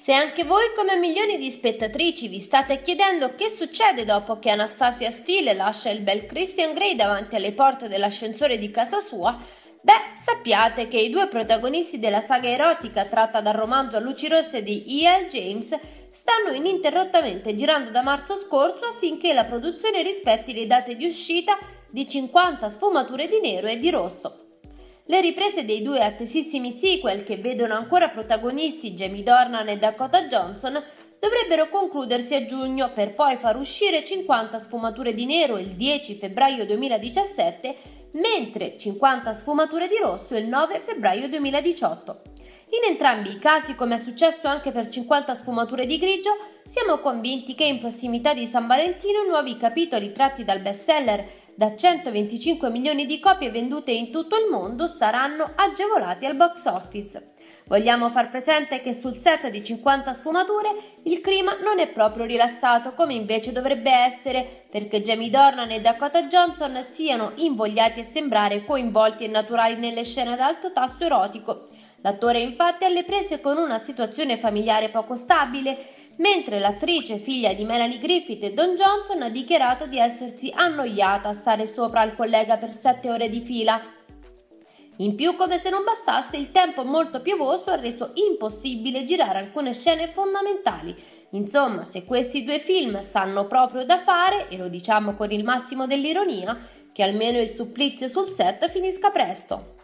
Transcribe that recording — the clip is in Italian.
Se anche voi come milioni di spettatrici vi state chiedendo che succede dopo che Anastasia Steele lascia il bel Christian Grey davanti alle porte dell'ascensore di casa sua, beh, sappiate che i due protagonisti della saga erotica tratta dal romanzo a luci rosse di E.L. James stanno ininterrottamente girando da marzo scorso affinché la produzione rispetti le date di uscita di 50 sfumature di nero e di rosso, le riprese dei due attesissimi sequel che vedono ancora protagonisti Jamie Dornan e Dakota Johnson dovrebbero concludersi a giugno per poi far uscire 50 sfumature di nero il 10 febbraio 2017, mentre 50 sfumature di rosso il 9 febbraio 2018. In entrambi i casi, come è successo anche per 50 sfumature di grigio, siamo convinti che in prossimità di San Valentino nuovi capitoli tratti dal bestseller da 125 milioni di copie vendute in tutto il mondo saranno agevolati al box office. Vogliamo far presente che sul set di 50 sfumature il clima non è proprio rilassato come invece dovrebbe essere perché Jamie Dornan e Dakota Johnson siano invogliati a sembrare coinvolti e naturali nelle scene ad alto tasso erotico. L'attore infatti è alle prese con una situazione familiare poco stabile mentre l'attrice figlia di Melanie Griffith e Don Johnson ha dichiarato di essersi annoiata a stare sopra al collega per sette ore di fila. In più, come se non bastasse, il tempo molto piovoso ha reso impossibile girare alcune scene fondamentali. Insomma, se questi due film sanno proprio da fare, e lo diciamo con il massimo dell'ironia, che almeno il supplizio sul set finisca presto.